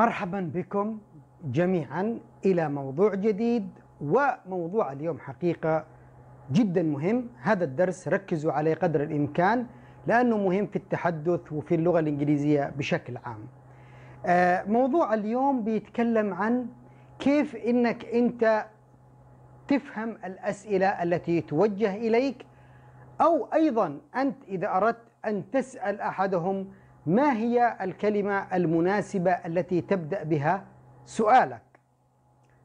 مرحبا بكم جميعا الى موضوع جديد وموضوع اليوم حقيقه جدا مهم هذا الدرس ركزوا عليه قدر الامكان لانه مهم في التحدث وفي اللغه الانجليزيه بشكل عام. آه، موضوع اليوم بيتكلم عن كيف انك انت تفهم الاسئله التي توجه اليك او ايضا انت اذا اردت ان تسال احدهم ما هي الكلمة المناسبة التي تبدأ بها سؤالك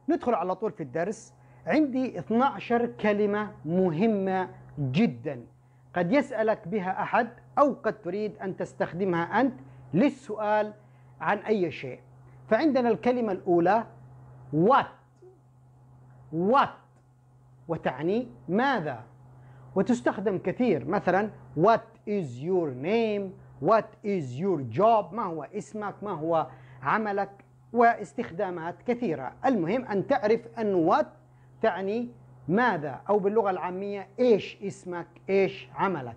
ندخل على طول في الدرس عندي 12 كلمة مهمة جدا قد يسألك بها أحد أو قد تريد أن تستخدمها أنت للسؤال عن أي شيء فعندنا الكلمة الأولى what what وتعني ماذا وتستخدم كثير مثلا what is your name وات از يور جوب ما هو اسمك ما هو عملك واستخدامات كثيرة المهم أن تعرف أن وات تعني ماذا أو باللغة العامية إيش اسمك إيش عملك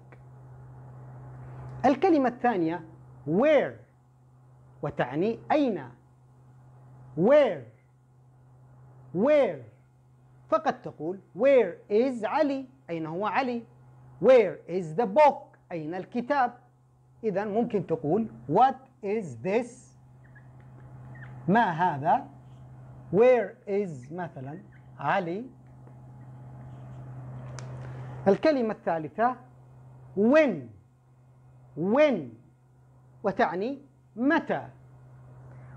الكلمة الثانية where وتعني أين where where فقد تقول where is علي أين هو علي where is the book أين الكتاب إذا ممكن تقول What is this ما هذا Where is مثلا علي الكلمة الثالثة when when وتعني متى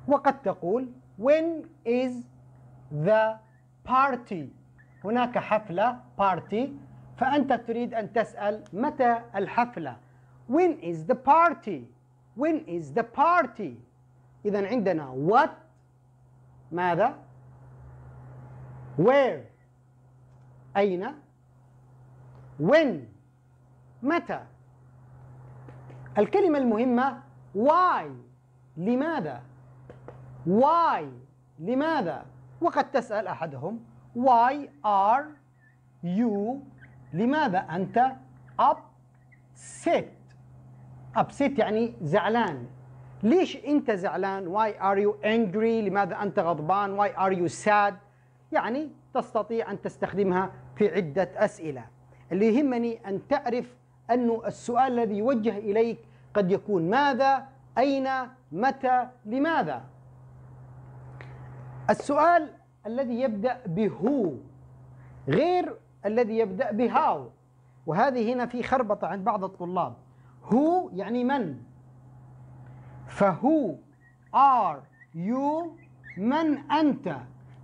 وقد تقول when is the party هناك حفلة party فأنت تريد أن تسأل متى الحفلة when is the party when is the party إذا عندنا what ماذا where أين when متى الكلمة المهمة why لماذا why لماذا وقد تسأل أحدهم why are you لماذا أنت upset upset يعني زعلان ليش انت زعلان why are you angry لماذا انت غضبان why are you sad يعني تستطيع ان تستخدمها في عده اسئله اللي يهمني ان تعرف أن السؤال الذي يوجه إليك قد يكون ماذا أين متى لماذا السؤال الذي يبدأ بهو غير الذي يبدأ بهاو وهذه هنا في خربطة عند بعض الطلاب هو يعني من فهو ار يو من أنت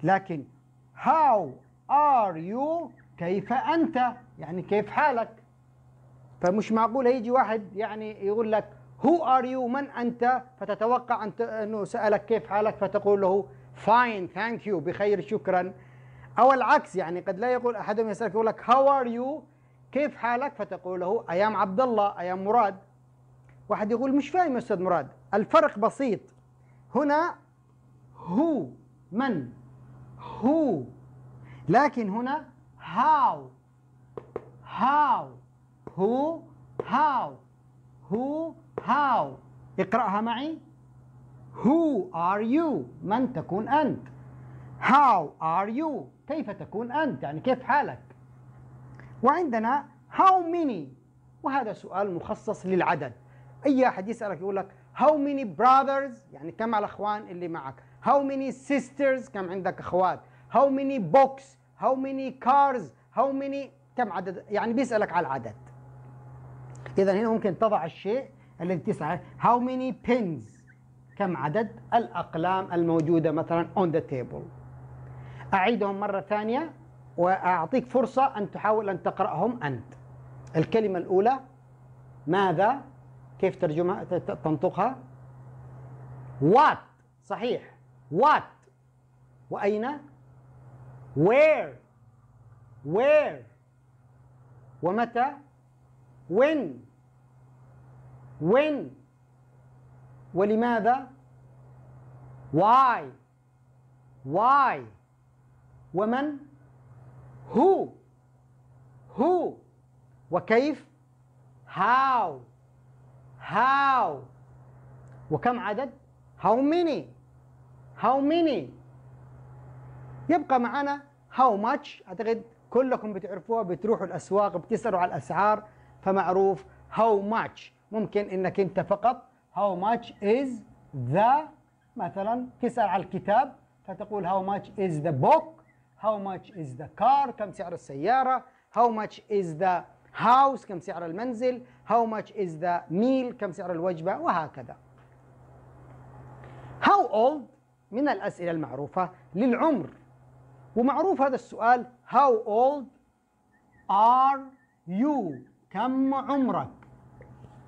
لكن هاو ار يو كيف أنت يعني كيف حالك فمش معقول يجي واحد يعني يقول لك هو ار يو من أنت فتتوقع أن أنه سألك كيف حالك فتقول له فاين ثانك يو بخير شكرا أو العكس يعني قد لا يقول أحدهم يسألك يقول لك هاو ار يو كيف حالك فتقول له أيام عبد الله أيام مراد واحد يقول مش فاهم يا أستاذ مراد الفرق بسيط هنا هو من هو لكن هنا هاو هاو هو هاو هو هاو اقرأها معي هو ار يو من تكون أنت هاو ار يو كيف تكون أنت يعني كيف حالك وعندنا how many وهذا سؤال مخصص للعدد اي احد يسالك يقول لك how many brothers يعني كم الاخوان اللي معك how many sisters كم عندك اخوات how many books how many cars how many كم عدد يعني بيسالك على العدد اذا هنا ممكن تضع الشيء اللي تسعى how many pins كم عدد الاقلام الموجوده مثلا on the table اعيدهم مره ثانيه وأعطيك فرصة أن تحاول أن تقرأهم أنت الكلمة الأولى ماذا كيف ترجمها تنطقها what صحيح what وأين where where ومتى when when ولماذا why why ومن هو هو وكيف هاو هاو وكم عدد هاو ميني هاو ميني يبقى معنا هاو ماتش أعتقد كلكم بتعرفوها بتروحوا الأسواق بتسألوا على الأسعار فمعروف هاو ماتش ممكن إنك أنت فقط how much is the مثلا تسأل على الكتاب فتقول how much is the book how much is the car كم سعر السيارة how much is the house كم سعر المنزل how much is the meal كم سعر الوجبة وهكذا how old من الأسئلة المعروفة للعمر ومعروف هذا السؤال how old are you كم عمرك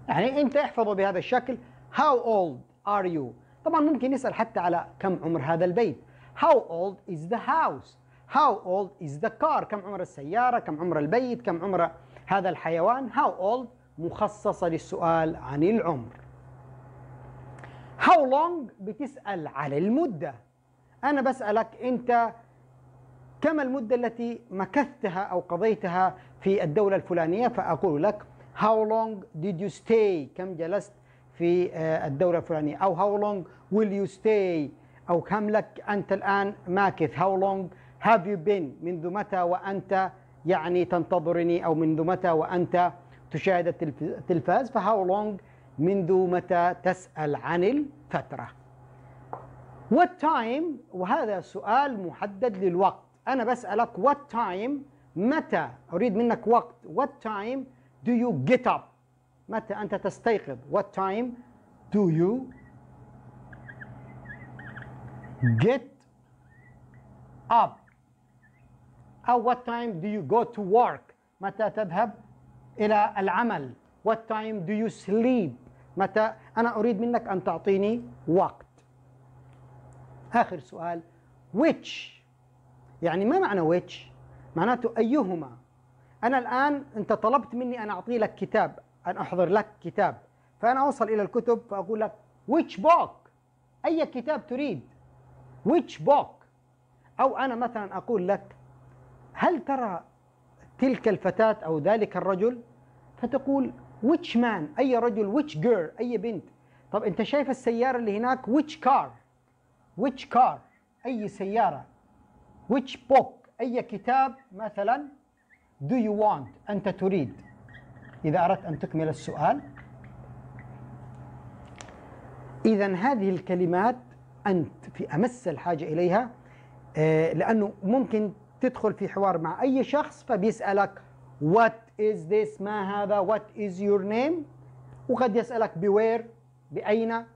يعني انت احفظه بهذا الشكل how old are you طبعا ممكن يسأل حتى على كم عمر هذا البيت how old is the house how old is the car كم عمر السيارة كم عمر البيت كم عمر هذا الحيوان how old مخصصة للسؤال عن العمر how long بتسأل على المدة أنا بسألك أنت كم المدة التي مكثتها أو قضيتها في الدولة الفلانية فأقول لك how long did you stay كم جلست في آه، الدولة الفلانية أو how long will you stay أو كم لك أنت الآن ماكث how long have you been منذ متى وأنت يعني تنتظرني أو منذ متى وأنت تشاهد التلفاز فهاو لونج منذ متى تسأل عن الفترة what time وهذا سؤال محدد للوقت أنا بسألك what time متى أريد منك وقت what time do you get up متى أنت تستيقظ what time do you get up أو what time do you go to work متى تذهب إلى العمل what time do you sleep متى أنا أريد منك أن تعطيني وقت آخر سؤال which يعني ما معنى which معناته أيهما أنا الآن أنت طلبت مني أن أعطي لك كتاب أن أحضر لك كتاب فأنا أوصل إلى الكتب فأقول لك which book أي كتاب تريد which book أو أنا مثلا أقول لك هل ترى تلك الفتاة أو ذلك الرجل فتقول which man أي رجل which girl أي بنت طب أنت شايف السيارة اللي هناك which car which car أي سيارة which book أي كتاب مثلا do you want أنت تريد إذا أردت أن تكمل السؤال إذا هذه الكلمات أنت في أمس الحاجة إليها آه، لأنه ممكن تدخل في حوار مع أي شخص فبيسألك what is this ما هذا what is your name وقد يسألك بوير بأين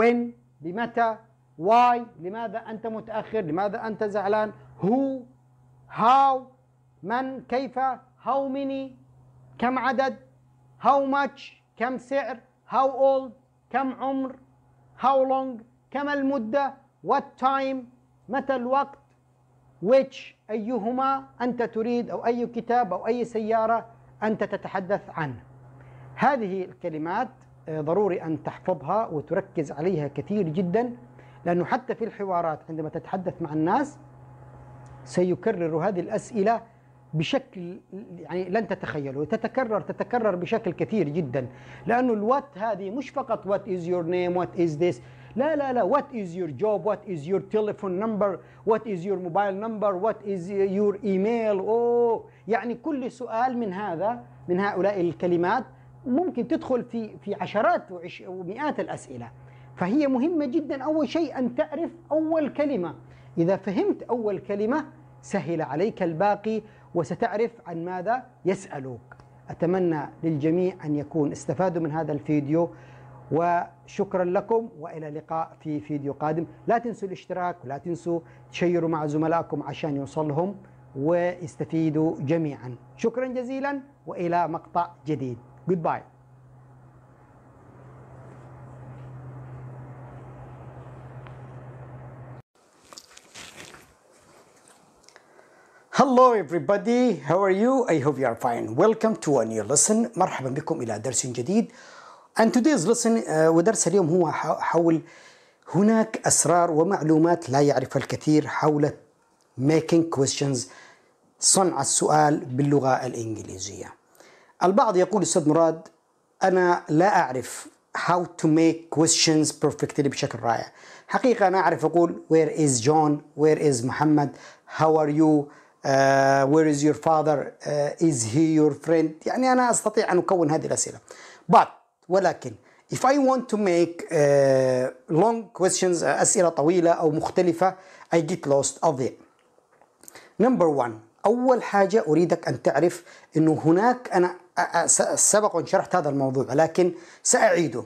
when بمتى why لماذا أنت متأخر لماذا أنت زعلان who how من كيف how many كم عدد how much كم سعر how old كم عمر how long كم المدة what time متى الوقت which أيهما أنت تريد أو أي كتاب أو أي سيارة أنت تتحدث عنه هذه الكلمات آه، ضروري أن تحفظها وتركز عليها كثير جدا لأنه حتى في الحوارات عندما تتحدث مع الناس سيكرر هذه الأسئلة بشكل يعني لن تتخيله تتكرر تتكرر بشكل كثير جدا لأنه الوات هذه مش فقط what is your name what is this لا لا لا what is your job what is your telephone number what is your mobile number what is your email oh يعني كل سؤال من هذا من هؤلاء الكلمات ممكن تدخل في في عشرات ومئات الأسئلة فهي مهمة جدا أول شيء أن تعرف أول كلمة إذا فهمت أول كلمة سهل عليك الباقي وستعرف عن ماذا يسألوك أتمنى للجميع أن يكون استفادوا من هذا الفيديو وشكرا لكم والى لقاء في فيديو قادم لا تنسوا الاشتراك ولا تنسوا تشيروا مع زملائكم عشان يوصلهم ويستفيدوا جميعا شكرا جزيلا والى مقطع جديد جود باي Hello everybody, how are you? I hope you are fine. Welcome to a new lesson. مرحبا بكم إلى درس جديد And today's lesson ودرس اليوم هو حول هناك أسرار ومعلومات لا يعرفها الكثير حول making questions صنع السؤال باللغة الإنجليزية البعض يقول أستاذ مراد أنا لا أعرف how to make questions perfectly بشكل رائع حقيقة أنا أعرف أقول where is John where is محمد how are you uh, where is your father uh, is he your friend يعني أنا أستطيع أن أكون هذه الأسئلة but ولكن if I want to make uh, long questions uh, أسئلة طويلة أو مختلفة I get lost أضيع number one أول حاجة أريدك أن تعرف أنه هناك أنا سبق شرحت هذا الموضوع لكن سأعيده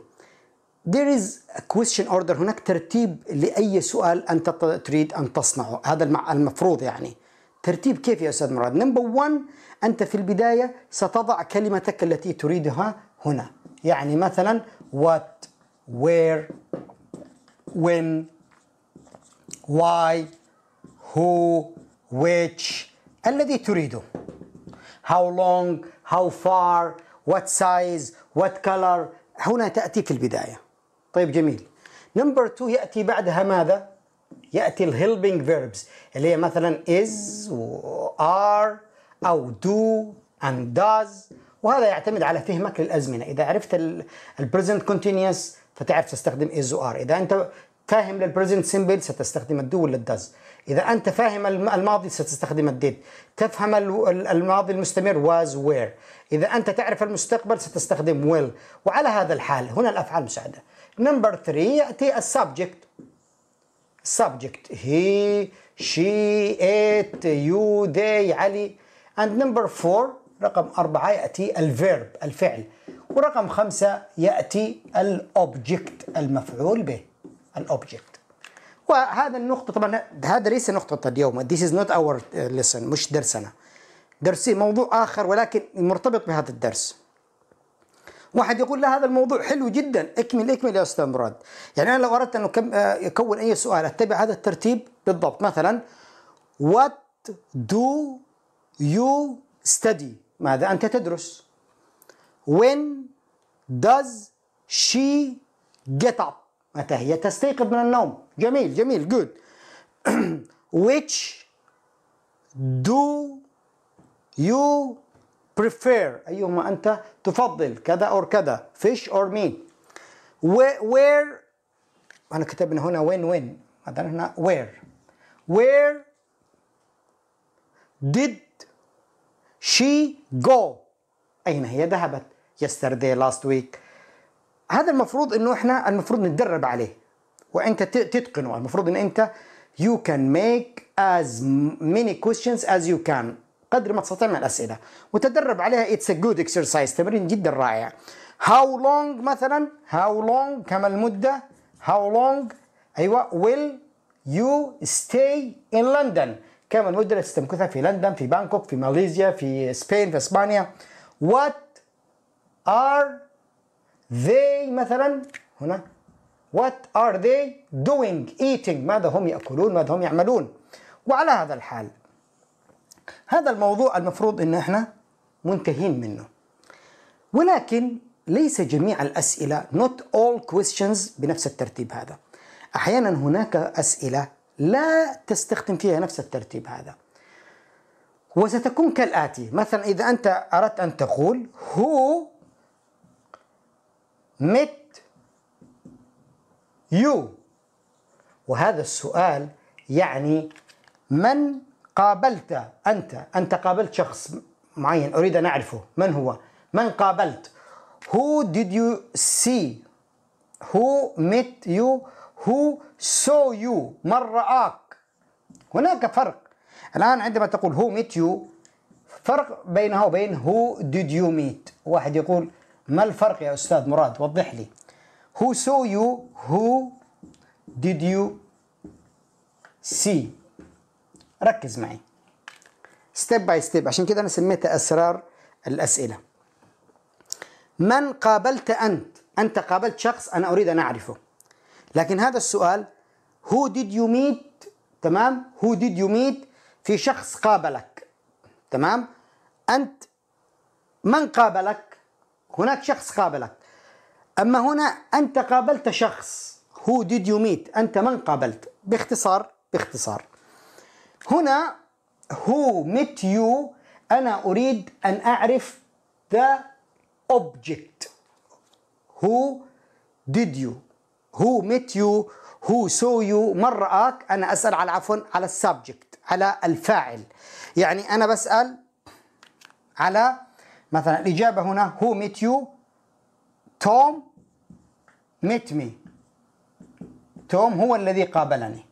There is a question order هناك ترتيب لأي سؤال أنت تريد أن تصنعه هذا المفروض يعني ترتيب كيف يا أستاذ مراد؟ number one أنت في البداية ستضع كلمتك التي تريدها هنا يعني مثلا what where when why who which الذي تريده how long how far what size what color هنا تأتي في البداية طيب جميل نمبر 2 يأتي بعدها ماذا يأتي الهيلبينج فيربز اللي هي مثلا is و are أو do and does وهذا يعتمد على فهمك للازمنه اذا عرفت البريزنت كونتينوس فتعرف تستخدم از وار اذا انت فاهم للبريزنت سمبل ستستخدم الدو ولا الداز اذا انت فاهم الماضي ستستخدم الديد تفهم الماضي المستمر واز وير اذا انت تعرف المستقبل ستستخدم ويل وعلى هذا الحال هنا الافعال مساعده نمبر 3 ياتي السبجكت سبجكت هي شي ات يو دي علي اند نمبر 4 رقم أربعة يأتي الفيرب الفعل ورقم خمسة يأتي الأوبجكت المفعول به الأوبجكت وهذا النقطة طبعا هذا ليس نقطة اليوم This is not our uh, lesson مش درسنا درسي موضوع آخر ولكن مرتبط بهذا الدرس واحد يقول لا هذا الموضوع حلو جدا اكمل اكمل يا استاذ مراد يعني انا لو اردت ان آه، اكون اي سؤال اتبع هذا الترتيب بالضبط مثلا what do you study ماذا أنت تدرس when does she get up متى هي تستيقظ من النوم جميل جميل good which do you prefer أيهما أنت تفضل كذا أو كذا fish or meat where أنا كتبنا هنا when when هذا هنا where where did she go أين هي ذهبت yesterday last week هذا المفروض انه احنا المفروض نتدرب عليه وانت تتقنه المفروض ان انت you can make as many questions as you can قدر ما تستطيع من الاسئله وتدرب عليها it's a good exercise تمرين جدا رائع how long مثلا how long كم المده how long ايوه will you stay in London كم المدة التي تمكثها في لندن في بانكوك في ماليزيا في سبين في اسبانيا what are they مثلا هنا what are they doing eating ماذا هم يأكلون ماذا هم يعملون وعلى هذا الحال هذا الموضوع المفروض ان احنا منتهين منه ولكن ليس جميع الأسئلة not all questions بنفس الترتيب هذا أحيانا هناك أسئلة لا تستخدم فيها نفس الترتيب هذا وستكون كالآتي مثلا إذا أنت أردت أن تقول هو مت يو وهذا السؤال يعني من قابلت أنت أنت قابلت شخص معين أريد أن أعرفه من هو من قابلت who did you see who met you هو سو يو من رآك هناك فرق الآن عندما تقول هو ميت يو فرق بينها وبين هو ديد يو ميت واحد يقول ما الفرق يا أستاذ مراد وضح لي هو سو يو هو ديد يو سي ركز معي ستيب باي ستيب عشان كده أنا سميتها أسرار الأسئلة من قابلت أنت أنت قابلت شخص أنا أريد أن أعرفه لكن هذا السؤال هو did you meet تمام هو did you meet في شخص قابلك تمام أنت من قابلك هناك شخص قابلك أما هنا أنت قابلت شخص هو did you meet أنت من قابلت باختصار باختصار هنا هو met you أنا أريد أن أعرف the object who did you هو ميت يو هو سو يو من رآك أنا أسأل على عفوا على السبجكت على الفاعل يعني أنا بسأل على مثلا الإجابة هنا هو ميت يو توم ميت مي توم هو الذي قابلني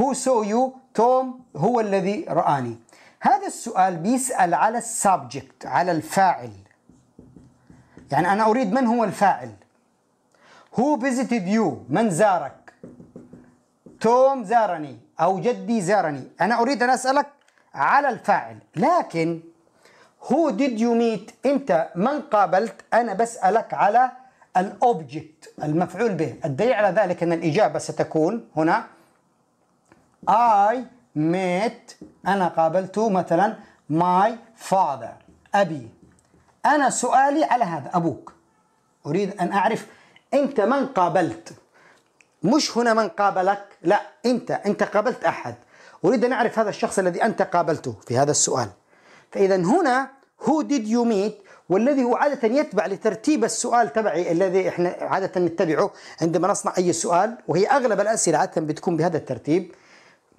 هو سو يو توم هو الذي رآني هذا السؤال بيسأل على السبجكت على الفاعل يعني أنا أريد من هو الفاعل Who visited you? من زارك توم زارني أو جدي زارني أنا أريد أن أسألك على الفاعل لكن هو did you meet أنت من قابلت أنا بسألك على الأوبجكت المفعول به الدليل على ذلك أن الإجابة ستكون هنا I met أنا قابلت مثلا my father أبي أنا سؤالي على هذا أبوك أريد أن أعرف انت من قابلت مش هنا من قابلك لا انت انت قابلت احد اريد ان اعرف هذا الشخص الذي انت قابلته في هذا السؤال فاذا هنا هو ديد يو ميت والذي هو عادة يتبع لترتيب السؤال تبعي الذي احنا عادة نتبعه عندما نصنع اي سؤال وهي اغلب الاسئلة عادة بتكون بهذا الترتيب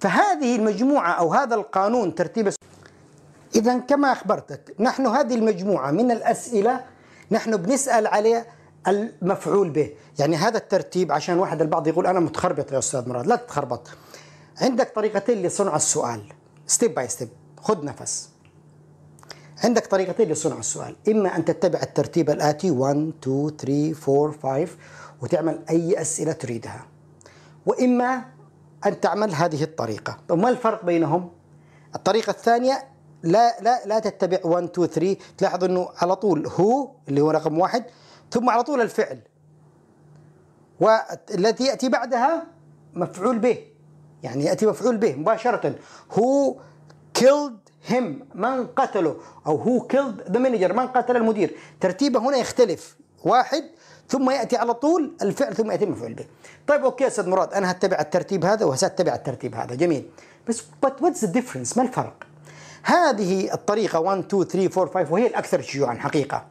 فهذه المجموعة او هذا القانون ترتيب اذا كما اخبرتك نحن هذه المجموعة من الاسئلة نحن بنسأل عليها المفعول به يعني هذا الترتيب عشان واحد البعض يقول أنا متخربط يا أستاذ مراد لا تتخربط عندك طريقتين لصنع السؤال ستيب باي ستيب خذ نفس عندك طريقتين لصنع السؤال إما أن تتبع الترتيب الآتي 1 2 3 4 5 وتعمل أي أسئلة تريدها وإما أن تعمل هذه الطريقة طب ما الفرق بينهم؟ الطريقة الثانية لا لا لا تتبع 1 2 3 تلاحظ انه على طول هو اللي هو رقم واحد ثم على طول الفعل والتي يأتي بعدها مفعول به يعني يأتي مفعول به مباشرة هو killed him من قتله أو هو killed the manager من قتل المدير ترتيبه هنا يختلف واحد ثم يأتي على طول الفعل ثم يأتي مفعول به طيب أوكي أستاذ مراد أنا هتبع الترتيب هذا وسأتبع الترتيب هذا جميل بس but what's the difference ما الفرق هذه الطريقة 1 2 3 4 5 وهي الأكثر شيوعا حقيقة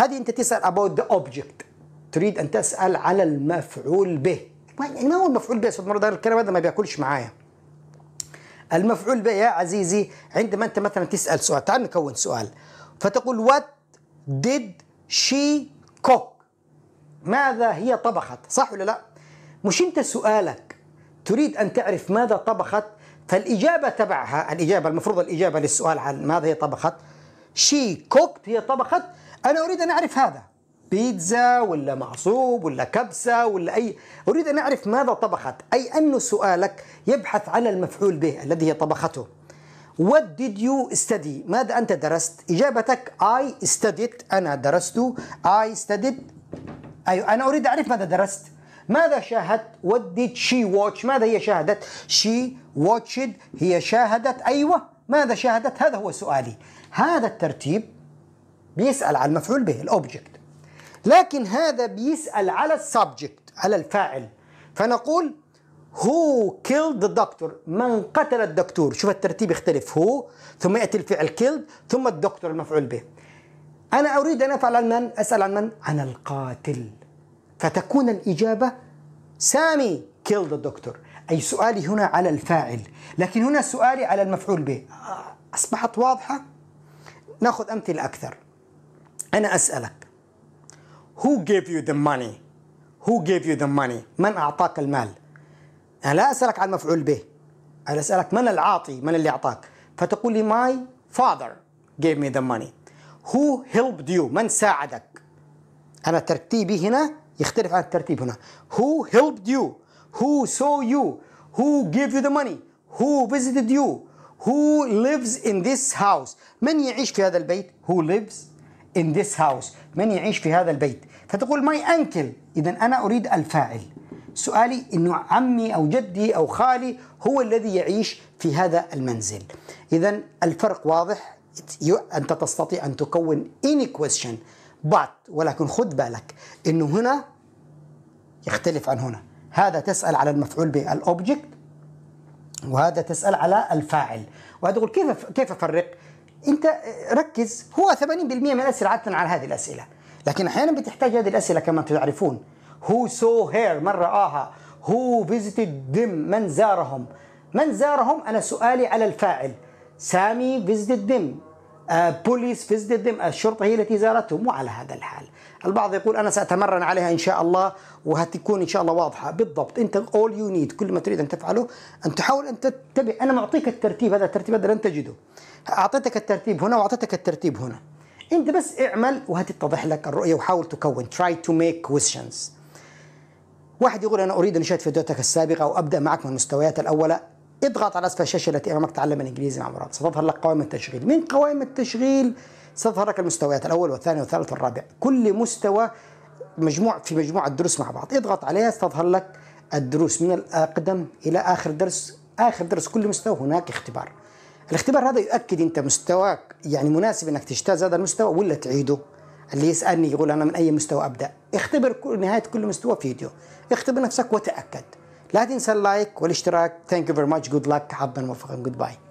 هذه أنت تسأل about the object تريد أن تسأل على المفعول به يعني ما هو المفعول به أستاذ الكلام هذا ما بياكلش معايا المفعول به يا عزيزي عندما أنت مثلا تسأل سؤال تعال نكون سؤال فتقول what did she cook ماذا هي طبخت صح ولا لا مش أنت سؤالك تريد أن تعرف ماذا طبخت فالإجابة تبعها الإجابة المفروض الإجابة للسؤال عن ماذا هي طبخت she cooked هي طبخت أنا أريد أن أعرف هذا بيتزا ولا معصوب ولا كبسة ولا أي أريد أن أعرف ماذا طبخت أي أن سؤالك يبحث عن المفعول به الذي هي طبخته What did you study ماذا أنت درست إجابتك I studied أنا درست I studied أيوة أنا أريد أعرف ماذا درست ماذا شاهدت What did she watch ماذا هي شاهدت She watched هي شاهدت أيوة ماذا شاهدت هذا هو سؤالي هذا الترتيب بيسأل على المفعول به الأوبجكت لكن هذا بيسأل على السبجكت على الفاعل فنقول هو killed the doctor من قتل الدكتور شوف الترتيب يختلف هو ثم يأتي الفعل killed ثم الدكتور المفعول به أنا أريد أن أفعل عن من؟ أسأل عن من؟ عن القاتل فتكون الإجابة سامي killed the doctor أي سؤالي هنا على الفاعل لكن هنا سؤالي على المفعول به آه، أصبحت واضحة؟ ناخذ أمثلة أكثر أنا أسألك Who gave you the money? Who gave you the money? من أعطاك المال؟ أنا لا أسألك عن مفعول به أنا أسألك من العاطي من اللي أعطاك فتقول لي my father gave me the money Who helped you? من ساعدك؟ أنا ترتيبي هنا يختلف عن الترتيب هنا Who helped you? Who saw you? Who gave you the money? Who visited you? Who lives in this house? من يعيش في هذا البيت؟ Who lives in this house من يعيش في هذا البيت فتقول my uncle إذا أنا أريد الفاعل سؤالي أنه عمي أو جدي أو خالي هو الذي يعيش في هذا المنزل إذا الفرق واضح أنت تستطيع أن تكون any question but ولكن خذ بالك أنه هنا يختلف عن هنا هذا تسأل على المفعول به الأوبجكت وهذا تسأل على الفاعل وهذا تقول كيف كيف أفرق انت ركز هو 80% من الاسئله عاده على هذه الاسئله لكن احيانا بتحتاج هذه الاسئله كما تعرفون هو سو هير من راها هو فيزيتد ديم من زارهم من زارهم انا سؤالي على الفاعل سامي فيزيتد ديم بوليس فيزيتد ديم الشرطه هي التي زارتهم وعلى هذا الحال البعض يقول انا ساتمرن عليها ان شاء الله وهتكون ان شاء الله واضحه بالضبط انت اول يو نيد كل ما تريد ان تفعله ان تحاول ان تتبع انا معطيك الترتيب هذا الترتيب هذا لن تجده اعطيتك الترتيب هنا واعطيتك الترتيب هنا انت بس اعمل وهتتضح لك الرؤيه وحاول تكون try to make questions واحد يقول انا اريد ان اشاهد فيديوهاتك السابقه وابدا معك من المستويات الاولى اضغط على اسفل الشاشه التي امامك تعلم الانجليزي مع مراد ستظهر لك قوائم التشغيل من قوائم التشغيل ستظهر لك المستويات الاول والثاني والثالث والرابع كل مستوى مجموع في مجموعه دروس مع بعض اضغط عليها ستظهر لك الدروس من الاقدم الى اخر درس اخر درس كل مستوى هناك اختبار الاختبار هذا يؤكد انت مستواك يعني مناسب انك تجتاز هذا المستوى ولا تعيده اللي يسالني يقول انا من اي مستوى ابدا اختبر كل نهايه كل مستوى فيديو اختبر نفسك وتاكد لا تنسى اللايك والاشتراك ثانك يو فيري ماتش جود لك حظا موفقا جود باي